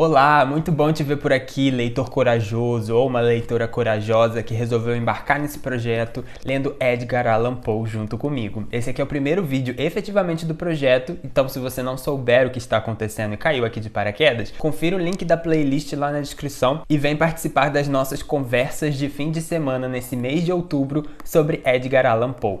Olá, muito bom te ver por aqui, leitor corajoso ou uma leitora corajosa que resolveu embarcar nesse projeto lendo Edgar Allan Poe junto comigo. Esse aqui é o primeiro vídeo efetivamente do projeto, então se você não souber o que está acontecendo e caiu aqui de paraquedas, confira o link da playlist lá na descrição e vem participar das nossas conversas de fim de semana nesse mês de outubro sobre Edgar Allan Poe.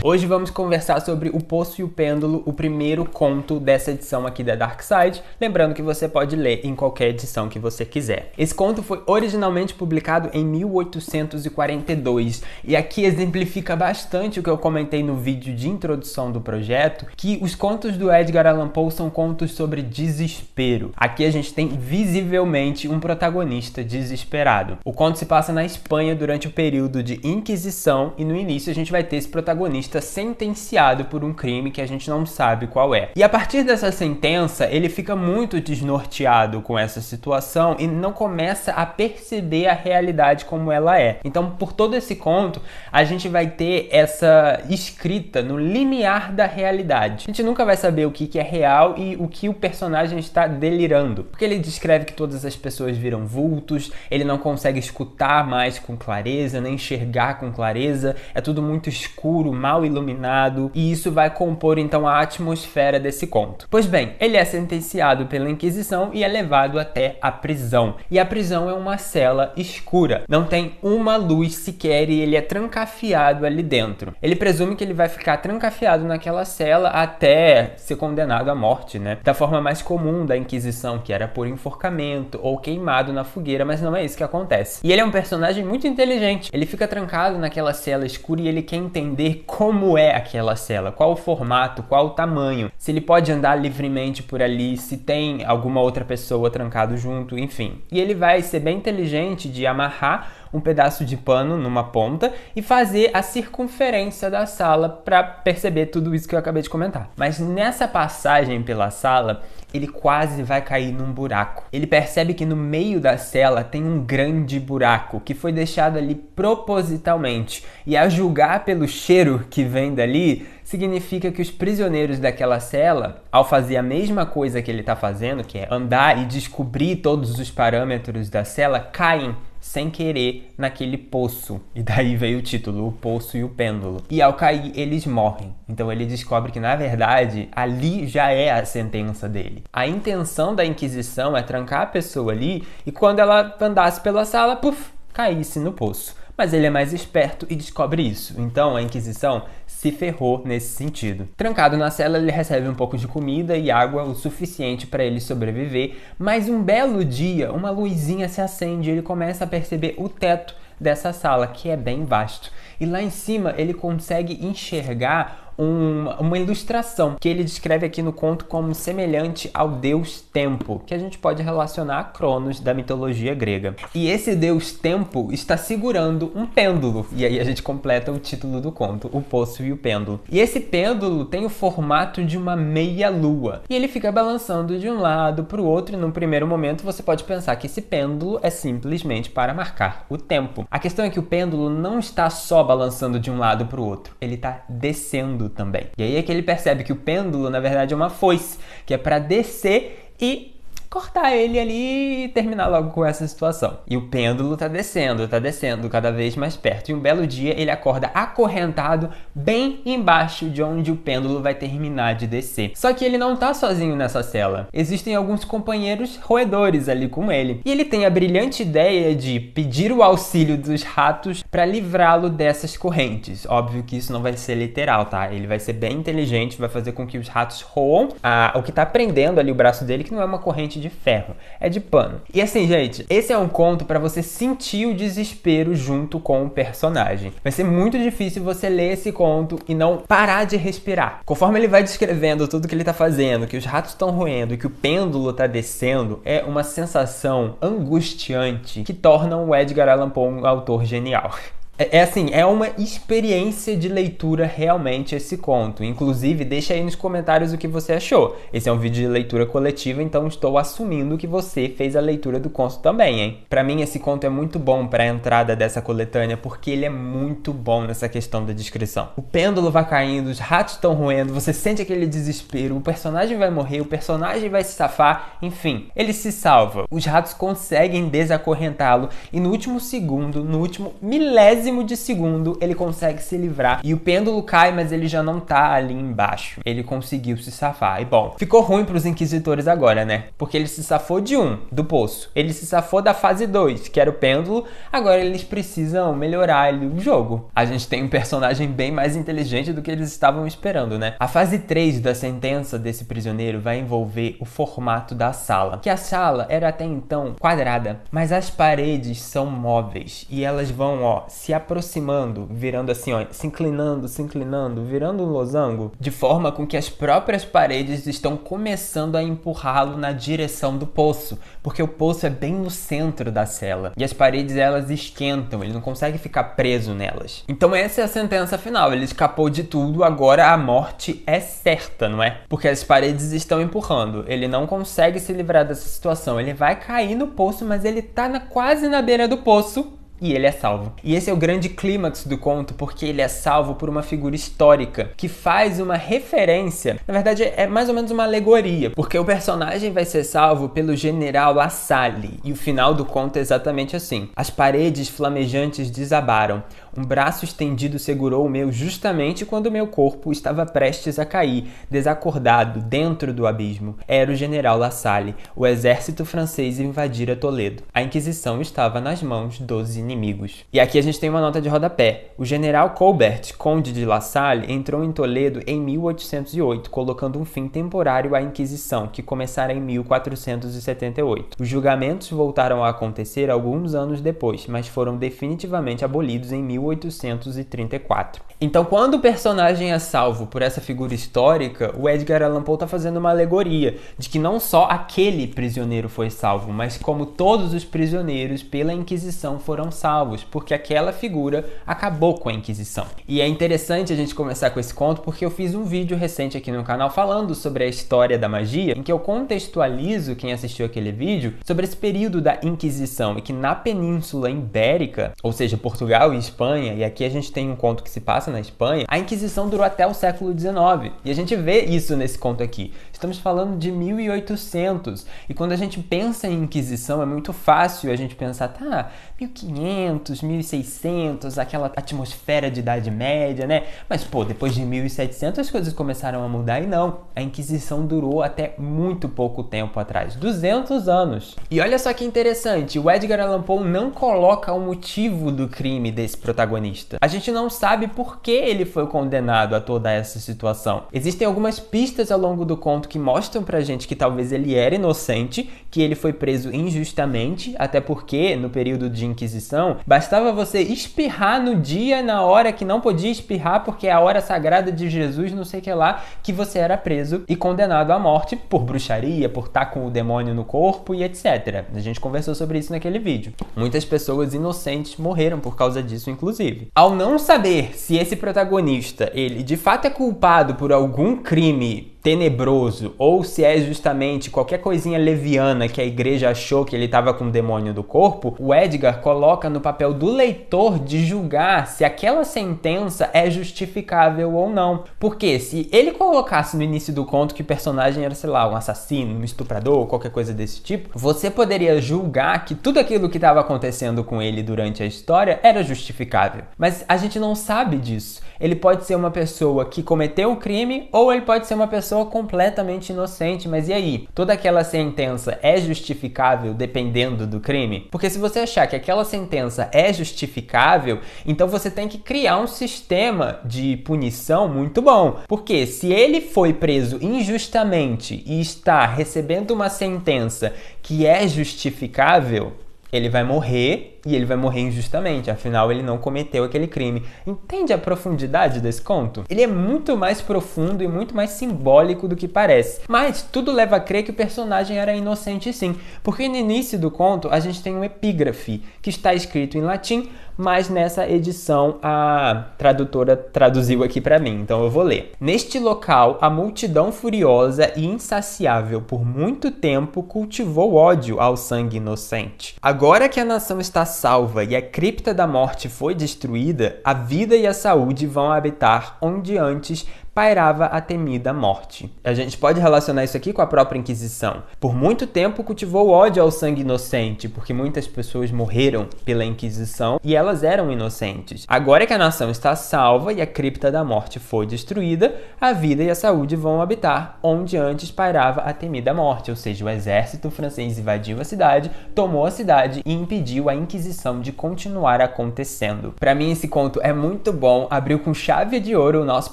Hoje vamos conversar sobre O Poço e o Pêndulo, o primeiro conto dessa edição aqui da Dark Side, lembrando que você pode ler em qualquer edição que você quiser. Esse conto foi originalmente publicado em 1842 e aqui exemplifica bastante o que eu comentei no vídeo de introdução do projeto, que os contos do Edgar Allan Poe são contos sobre desespero. Aqui a gente tem visivelmente um protagonista desesperado. O conto se passa na Espanha durante o período de Inquisição e no início a gente vai ter esse protagonista jornalista sentenciado por um crime que a gente não sabe qual é. E a partir dessa sentença, ele fica muito desnorteado com essa situação e não começa a perceber a realidade como ela é. Então, por todo esse conto, a gente vai ter essa escrita no limiar da realidade. A gente nunca vai saber o que, que é real e o que o personagem está delirando. Porque ele descreve que todas as pessoas viram vultos, ele não consegue escutar mais com clareza, nem enxergar com clareza, é tudo muito escuro, mal iluminado, e isso vai compor então a atmosfera desse conto. Pois bem, ele é sentenciado pela Inquisição e é levado até a prisão. E a prisão é uma cela escura, não tem uma luz sequer e ele é trancafiado ali dentro. Ele presume que ele vai ficar trancafiado naquela cela até ser condenado à morte, né? Da forma mais comum da Inquisição, que era por enforcamento ou queimado na fogueira, mas não é isso que acontece. E ele é um personagem muito inteligente. Ele fica trancado naquela cela escura e ele quer entender como como é aquela cela, qual o formato, qual o tamanho, se ele pode andar livremente por ali, se tem alguma outra pessoa trancado junto, enfim. E ele vai ser bem inteligente de amarrar um pedaço de pano numa ponta e fazer a circunferência da sala para perceber tudo isso que eu acabei de comentar. Mas nessa passagem pela sala, ele quase vai cair num buraco. Ele percebe que no meio da cela tem um grande buraco que foi deixado ali propositalmente, e a julgar pelo cheiro que vem dali, significa que os prisioneiros daquela cela, ao fazer a mesma coisa que ele está fazendo, que é andar e descobrir todos os parâmetros da cela, caem sem querer naquele poço. E daí veio o título, O Poço e o Pêndulo. E ao cair, eles morrem. Então ele descobre que, na verdade, ali já é a sentença dele. A intenção da Inquisição é trancar a pessoa ali e quando ela andasse pela sala, puf, caísse no poço. Mas ele é mais esperto e descobre isso. Então a Inquisição se ferrou nesse sentido. Trancado na cela, ele recebe um pouco de comida e água o suficiente para ele sobreviver, mas um belo dia, uma luzinha se acende e ele começa a perceber o teto dessa sala, que é bem vasto. E lá em cima ele consegue enxergar um, uma ilustração que ele descreve aqui no conto como semelhante ao deus Tempo, que a gente pode relacionar a Cronos da mitologia grega. E esse deus Tempo está segurando um pêndulo, e aí a gente completa o título do conto, O Poço e o Pêndulo. E esse pêndulo tem o formato de uma meia-lua, e ele fica balançando de um lado para o outro, e num primeiro momento você pode pensar que esse pêndulo é simplesmente para marcar o tempo. A questão é que o pêndulo não está só balançando de um lado para o outro, ele está descendo pêndulo também. E aí é que ele percebe que o pêndulo, na verdade, é uma foice, que é para descer e cortar ele ali e terminar logo com essa situação. E o pêndulo tá descendo, tá descendo cada vez mais perto. E um belo dia ele acorda acorrentado bem embaixo de onde o pêndulo vai terminar de descer. Só que ele não tá sozinho nessa cela. Existem alguns companheiros roedores ali com ele. E ele tem a brilhante ideia de pedir o auxílio dos ratos para livrá-lo dessas correntes. Óbvio que isso não vai ser literal, tá? Ele vai ser bem inteligente, vai fazer com que os ratos roam a, ah, o que tá prendendo ali o braço dele, que não é uma corrente realmente de ferro, é de pano. E assim, gente, esse é um conto para você sentir o desespero junto com o personagem. Vai ser muito difícil você ler esse conto e não parar de respirar. Conforme ele vai descrevendo tudo que ele tá fazendo, que os ratos estão roendo e que o pêndulo tá descendo, é uma sensação angustiante que torna o Edgar Allan Poe um autor genial. É, é assim, é uma experiência de leitura realmente esse conto. Inclusive, deixa aí nos comentários o que você achou. Esse é um vídeo de leitura coletiva, então estou assumindo que você fez a leitura do conto também, hein? Para mim esse conto é muito bom para a entrada dessa coletânea porque ele é muito bom nessa questão da descrição. O pêndulo vai caindo, os ratos estão roendo, você sente aquele desespero, o personagem vai morrer, o personagem vai se safar, enfim, ele se salva. Os ratos conseguem desacorrentá-lo e no último segundo, no último milésimo milésimo de segundo ele consegue se livrar e o pêndulo cai, mas ele já não tá ali embaixo. Ele conseguiu se safar. E bom, ficou ruim pros inquisitores agora, né? Porque ele se safou de um, do poço. Ele se safou da fase 2, que era o pêndulo. Agora eles precisam melhorar o jogo. A gente tem um personagem bem mais inteligente do que eles estavam esperando, né? A fase 3 da sentença desse prisioneiro vai envolver o formato da sala. Que a sala era até então quadrada, mas as paredes são móveis e elas vão, ó, se aproximando, virando assim, ó, se inclinando, se inclinando, virando um losango, de forma com que as próprias paredes estão começando a empurrá-lo na direção do poço, porque o poço é bem no centro da cela e as paredes elas esquentam, ele não consegue ficar preso nelas. Então essa é a sentença final, ele escapou de tudo, agora a morte é certa, não é? Porque as paredes estão empurrando, ele não consegue se livrar dessa situação, ele vai cair no poço, mas ele tá na, quase na beira do poço e ele é salvo. E esse é o grande clímax do conto, porque ele é salvo por uma figura histórica que faz uma referência. Na verdade, é mais ou menos uma alegoria, porque o personagem vai ser salvo pelo general Lassalle, e o final do conto é exatamente assim: as paredes flamejantes desabaram. Um braço estendido segurou o meu justamente quando meu corpo estava prestes a cair, desacordado, dentro do abismo. Era o general Lassalle. O exército francês invadira Toledo. A Inquisição estava nas mãos dos inimigos. E aqui a gente tem uma nota de rodapé. O general Colbert, conde de Lassalle, entrou em Toledo em 1808, colocando um fim temporário à Inquisição, que começara em 1478. Os julgamentos voltaram a acontecer alguns anos depois, mas foram definitivamente abolidos em 1808. 1834. Então, quando o personagem é salvo por essa figura histórica, o Edgar Allan Poe está fazendo uma alegoria de que não só aquele prisioneiro foi salvo, mas como todos os prisioneiros pela Inquisição foram salvos, porque aquela figura acabou com a Inquisição. E é interessante a gente começar com esse conto porque eu fiz um vídeo recente aqui no canal falando sobre a história da magia, em que eu contextualizo quem assistiu aquele vídeo sobre esse período da Inquisição e que na Península Ibérica, ou seja, Portugal e Espanha, Espanha, e aqui a gente tem um conto que se passa na Espanha, a Inquisição durou até o século XIX. E a gente vê isso nesse conto aqui. Estamos falando de 1800. E quando a gente pensa em Inquisição, é muito fácil a gente pensar, tá, 1500, 1600, aquela atmosfera de Idade Média, né? Mas, pô, depois de 1700 as coisas começaram a mudar e não. A Inquisição durou até muito pouco tempo atrás 200 anos. E olha só que interessante: o Edgar Allan Poe não coloca o motivo do crime desse protagonista. A gente não sabe por que ele foi condenado a toda essa situação. Existem algumas pistas ao longo do conto que mostram pra gente que talvez ele era inocente, que ele foi preso injustamente, até porque no período de Inquisição, bastava você espirrar no dia, na hora que não podia espirrar, porque é a hora sagrada de Jesus, não sei o que lá, que você era preso e condenado à morte por bruxaria, por estar com o demônio no corpo e etc. A gente conversou sobre isso naquele vídeo. Muitas pessoas inocentes morreram por causa disso, inclusive. Ao não saber se esse protagonista, ele de fato é culpado por algum crime tenebroso ou se é justamente qualquer coisinha leviana que a igreja achou que ele estava com o demônio do corpo, o Edgar coloca no papel do leitor de julgar se aquela sentença é justificável ou não. Porque se ele colocasse no início do conto que o personagem era, sei lá, um assassino, um estuprador, ou qualquer coisa desse tipo, você poderia julgar que tudo aquilo que estava acontecendo com ele durante a história era justificável. Mas a gente não sabe disso. Ele pode ser uma pessoa que cometeu o crime ou ele pode ser uma pessoa pessoa completamente inocente, mas e aí? Toda aquela sentença é justificável dependendo do crime? Porque se você achar que aquela sentença é justificável, então você tem que criar um sistema de punição muito bom. Porque se ele foi preso injustamente e está recebendo uma sentença que é justificável, ele vai morrer e ele vai morrer injustamente, afinal ele não cometeu aquele crime. Entende a profundidade desse conto? Ele é muito mais profundo e muito mais simbólico do que parece, mas tudo leva a crer que o personagem era inocente sim, porque no início do conto a gente tem um epígrafe que está escrito em latim, mas nessa edição a tradutora traduziu aqui para mim, então eu vou ler. Neste local, a multidão furiosa e insaciável por muito tempo cultivou ódio ao sangue inocente. Agora que a nação está salva e a cripta da morte foi destruída, a vida e a saúde vão habitar onde antes pairava a temida morte. A gente pode relacionar isso aqui com a própria Inquisição. Por muito tempo cultivou ódio ao sangue inocente, porque muitas pessoas morreram pela Inquisição e elas eram inocentes. Agora que a nação está salva e a cripta da morte foi destruída, a vida e a saúde vão habitar onde antes pairava a temida morte, ou seja, o exército francês invadiu a cidade, tomou a cidade e impediu a Inquisição de continuar acontecendo. Para mim esse conto é muito bom, abriu com chave de ouro o nosso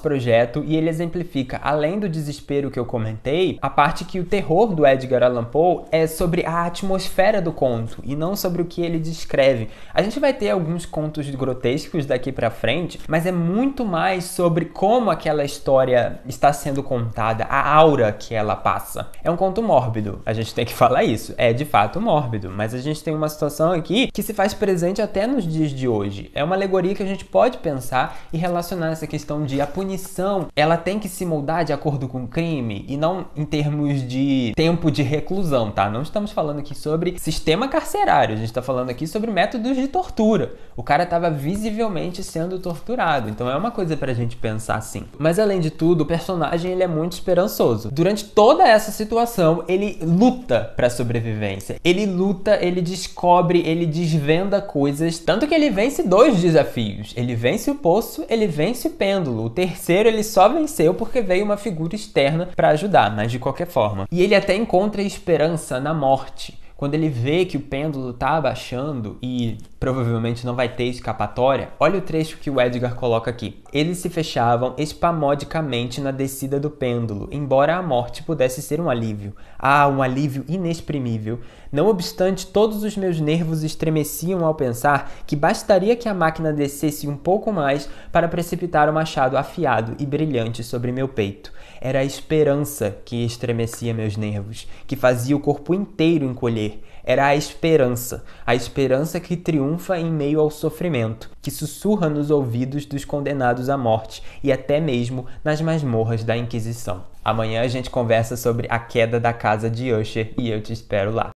projeto e ele exemplifica, além do desespero que eu comentei, a parte que o terror do Edgar Allan Poe é sobre a atmosfera do conto e não sobre o que ele descreve. A gente vai ter alguns contos grotescos daqui para frente, mas é muito mais sobre como aquela história está sendo contada, a aura que ela passa. É um conto mórbido, a gente tem que falar isso. É de fato mórbido, mas a gente tem uma situação aqui que se faz presente até nos dias de hoje. É uma alegoria que a gente pode pensar e relacionar essa questão de a punição, ela ela tem que se moldar de acordo com o crime e não em termos de tempo de reclusão, tá? Não estamos falando aqui sobre sistema carcerário, a gente está falando aqui sobre métodos de tortura. O cara estava visivelmente sendo torturado, então é uma coisa pra gente pensar assim. Mas além de tudo, o personagem ele é muito esperançoso. Durante toda essa situação, ele luta para sobrevivência. Ele luta, ele descobre, ele desvenda coisas, tanto que ele vence dois desafios. Ele vence o poço, ele vence o pêndulo. O terceiro ele só só venceu porque veio uma figura externa para ajudar, mas de qualquer forma. E ele até encontra esperança na morte quando ele vê que o pêndulo está abaixando e provavelmente não vai ter escapatória, olha o trecho que o Edgar coloca aqui. Eles se fechavam espamodicamente na descida do pêndulo, embora a morte pudesse ser um alívio. Ah, um alívio inexprimível. Não obstante, todos os meus nervos estremeciam ao pensar que bastaria que a máquina descesse um pouco mais para precipitar o machado afiado e brilhante sobre meu peito. Era a esperança que estremecia meus nervos, que fazia o corpo inteiro encolher era a esperança, a esperança que triunfa em meio ao sofrimento, que sussurra nos ouvidos dos condenados à morte e até mesmo nas masmorras da Inquisição. Amanhã a gente conversa sobre a queda da casa de Usher e eu te espero lá.